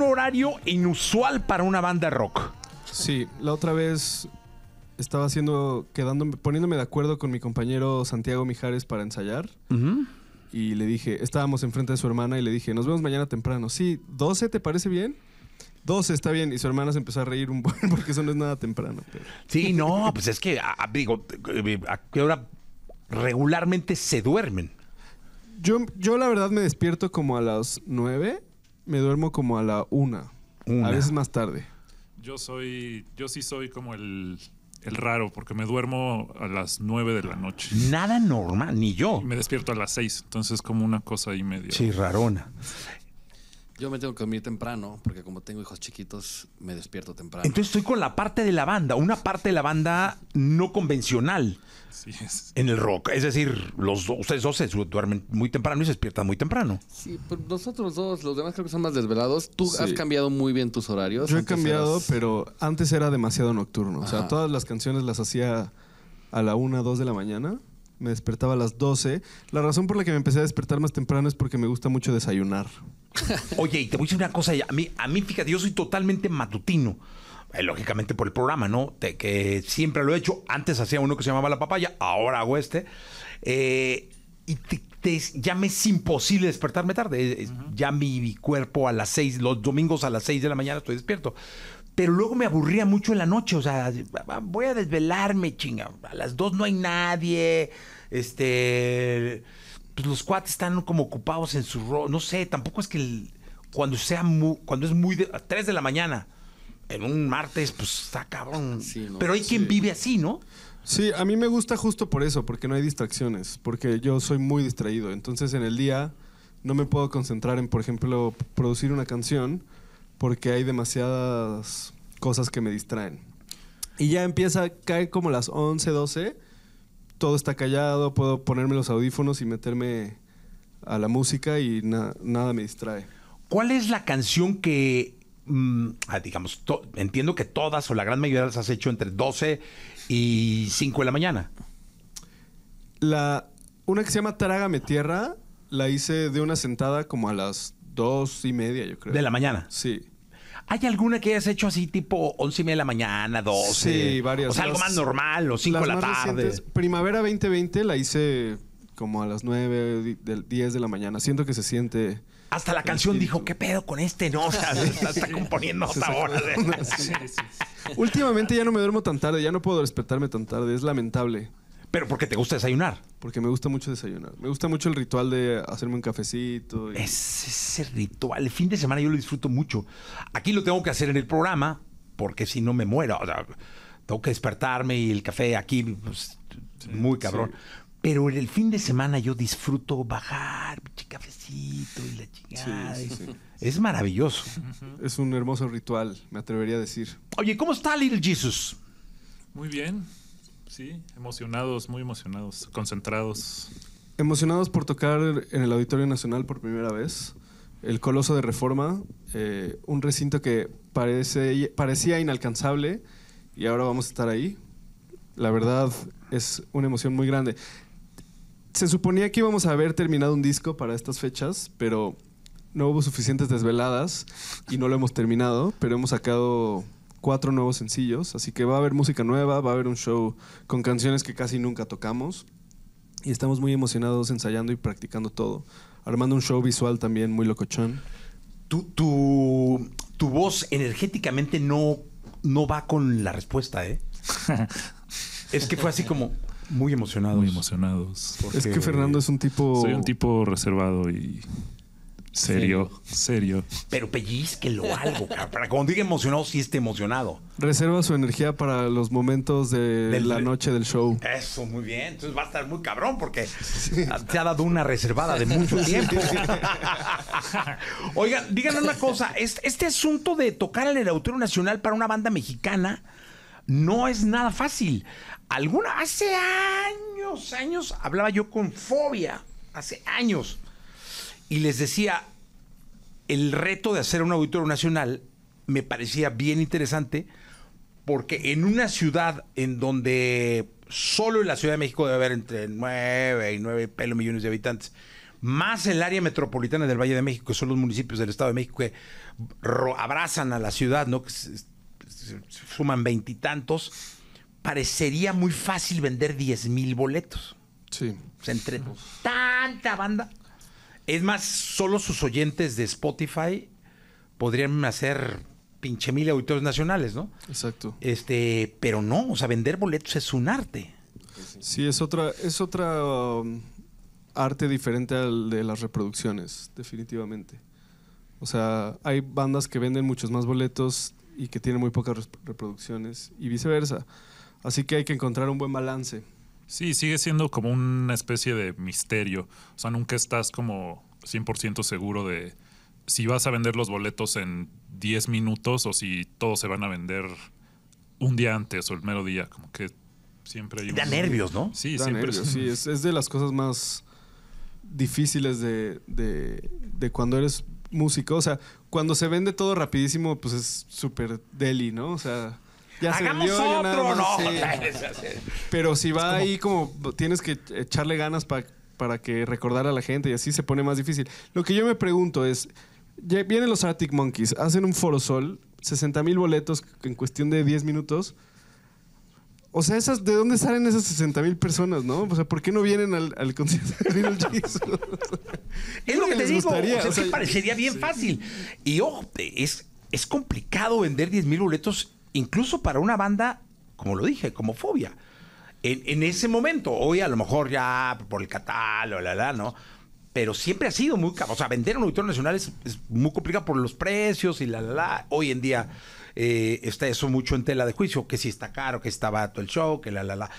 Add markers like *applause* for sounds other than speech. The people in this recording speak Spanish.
un horario inusual para una banda rock. Sí, la otra vez estaba haciendo, quedándome, poniéndome de acuerdo con mi compañero Santiago Mijares para ensayar. Y le dije, estábamos enfrente de su hermana y le dije, nos vemos mañana temprano. Sí, 12, ¿te parece bien? 12 está bien, y su hermana se empezó a reír un *laughs* buen porque eso no es nada temprano. Sí, no, pues es que, ah, ah, digo, eh, eh, a qué hora regularmente se duermen. Yo, yo la verdad me despierto como a las 9 me duermo como a la una, una. a veces más tarde. Yo soy, yo sí soy como el, el raro, porque me duermo a las nueve de la noche. Nada normal, ni yo. me despierto a las seis entonces como una cosa y media Sí, rarona. Yo me tengo que dormir temprano, porque como tengo hijos chiquitos, me despierto temprano. Entonces estoy con la parte de la banda, una parte de la banda no convencional sí, en el rock. Es decir, los dos, ustedes dos se duermen muy temprano y se despiertan muy temprano. Sí, pero nosotros dos, los demás creo que son más desvelados. Tú has cambiado muy bien tus horarios. Yo he cambiado, pero antes era demasiado nocturno. O sea, todas las canciones las hacía a la una, dos de la mañana me despertaba a las 12. La razón por la que me empecé a despertar más temprano es porque me gusta mucho desayunar. *laughs* Oye, y te voy a decir una cosa, a mí, a mí fíjate, yo soy totalmente matutino. Eh, lógicamente por el programa, ¿no? que siempre lo he hecho. Antes hacía uno que se llamaba La Papaya, ahora hago este. Eh, y ya me es imposible despertarme tarde. Eh, ya mi, mi, cuerpo a las 6, los domingos a las 6 de la mañana estoy despierto pero luego me aburría mucho en la noche, o sea, voy a desvelarme, chinga, a las dos no hay nadie, este, pues los cuates están como ocupados en su rol, no sé, tampoco es que cuando sea cuando es muy a 3 de la mañana, en un martes, pues está cabrón, pero hay quien vive así, ¿no? Sí, a mí me gusta justo por eso, porque no hay distracciones, porque yo soy muy distraído, entonces en el día no me puedo concentrar en, por ejemplo, producir una canción porque hay demasiadas cosas que me distraen. Y ya empieza, cae como las 11, 12, todo está callado, puedo ponerme los audífonos y meterme a la música y nada me distrae. ¿Cuál es la canción que, mm, ah, digamos, entiendo que todas o la gran mayoría las has hecho entre 12 y 5 de la mañana? La, una que se llama Trágame Tierra, la hice de una sentada como a las dos y media, yo creo. ¿De la mañana? Sí. ¿Hay alguna que hayas hecho así tipo 11 y media de la mañana, 12? Sí, varias. O sea, algo más normal, o 5 de la tarde. primavera 2020 la hice como a las 9, 10 de la mañana. Siento que se siente... Hasta la canción dijo, ¿qué pedo con este? No, *laughs* o sea, está, componiendo hasta ahora. Últimamente ya no me duermo tan tarde, ya no puedo despertarme tan tarde, es lamentable. Pero porque te gusta desayunar. Porque me gusta mucho desayunar. Me gusta mucho el ritual de hacerme un cafecito. Es ese ritual. El fin de semana yo lo disfruto mucho. Aquí lo tengo que hacer en el programa, porque si no me muero. O tengo que despertarme y el café aquí, pues, muy cabrón. Pero en el fin de semana yo disfruto bajar, mi cafecito y la chingada. sí, sí. Es maravilloso. Es un hermoso ritual, me atrevería a decir. Oye, ¿cómo está Little Jesus? Muy bien. Sí, emocionados, muy emocionados, concentrados. Emocionados por tocar en el Auditorio Nacional por primera vez. El Coloso de Reforma, eh, un recinto que parece, parecía inalcanzable y ahora vamos a estar ahí. La verdad es una emoción muy grande. Se suponía que íbamos a haber terminado un disco para estas fechas, pero no hubo suficientes desveladas y no lo hemos terminado, pero hemos sacado cuatro nuevos sencillos, así que va a haber música nueva, va a haber un show con canciones que casi nunca tocamos y estamos muy emocionados ensayando y practicando todo, armando un show visual también muy locochón. Tu, tu, tu voz energéticamente no, no va con la respuesta, ¿eh? *laughs* es que fue así como muy emocionados. Muy emocionados. Es que Fernando es un tipo... Soy un tipo reservado y Serio, serio. Pero pellizquelo algo, Para cuando diga emocionado, sí esté emocionado. Reserva su energía para los momentos de la noche del show. Eso, muy bien. Entonces va a estar muy cabrón porque te ha dado una reservada de mucho tiempo. *laughs* Oigan, díganme una cosa. Este, asunto de tocar el Auditorio Nacional para una banda mexicana no es nada fácil. Alguna, hace años, años, hablaba yo con fobia. Hace años y les decía, el reto de hacer un auditorio nacional me parecía bien interesante porque en una ciudad en donde solo en la Ciudad de México debe haber entre nueve y 9 pelo millones de habitantes, más el área metropolitana del Valle de México, que son los municipios del Estado de México que abrazan a la ciudad, ¿no? que suman veintitantos, parecería muy fácil vender diez mil boletos. Sí. entre tanta banda, es más, solo sus oyentes de Spotify podrían hacer pinche mil auditores nacionales, ¿no? Exacto. Este, pero no, o sea, vender boletos es un arte. Sí, es otra, es otra um, arte diferente al de las reproducciones, definitivamente. O sea, hay bandas que venden muchos más boletos y que tienen muy pocas reproducciones y viceversa. Así que hay que encontrar un buen balance. Sí, sigue siendo como una especie de misterio. O sea, nunca estás como 100% seguro de si vas a vender los boletos en 10 minutos o si todos se van a vender un día antes o el mero día. Como que siempre hay... Da nervios, ¿no? Sí, siempre. sí, es, de las cosas más difíciles de, de cuando eres músico. O sea, cuando se vende todo rapidísimo, pues es súper deli, ¿no? O sea Hagamos otro, *laughs* Pero si va ahí como tienes que echarle ganas para para que recordar a la gente y así se pone más difícil. Lo que yo me pregunto es, vienen los Arctic Monkeys, hacen un foro sol, 60 mil boletos en cuestión de 10 minutos. O sea, esas, ¿de dónde salen esas 60 mil personas, no? O sea, ¿por qué no vienen al, concierto de Little Jesus? *laughs* es lo que te digo, parecería bien fácil. Y ojo, es, es complicado vender 10 mil boletos incluso para una banda, como lo dije, como fobia. En, ese momento, hoy a lo mejor ya por el catálogo, la la, ¿no? Pero siempre ha sido muy caro. O sea, vender un auditorio nacional es, muy complicado por los precios y la la la. Hoy en día eh, está eso mucho en tela de juicio, que si está caro, que está barato el show, que la la la.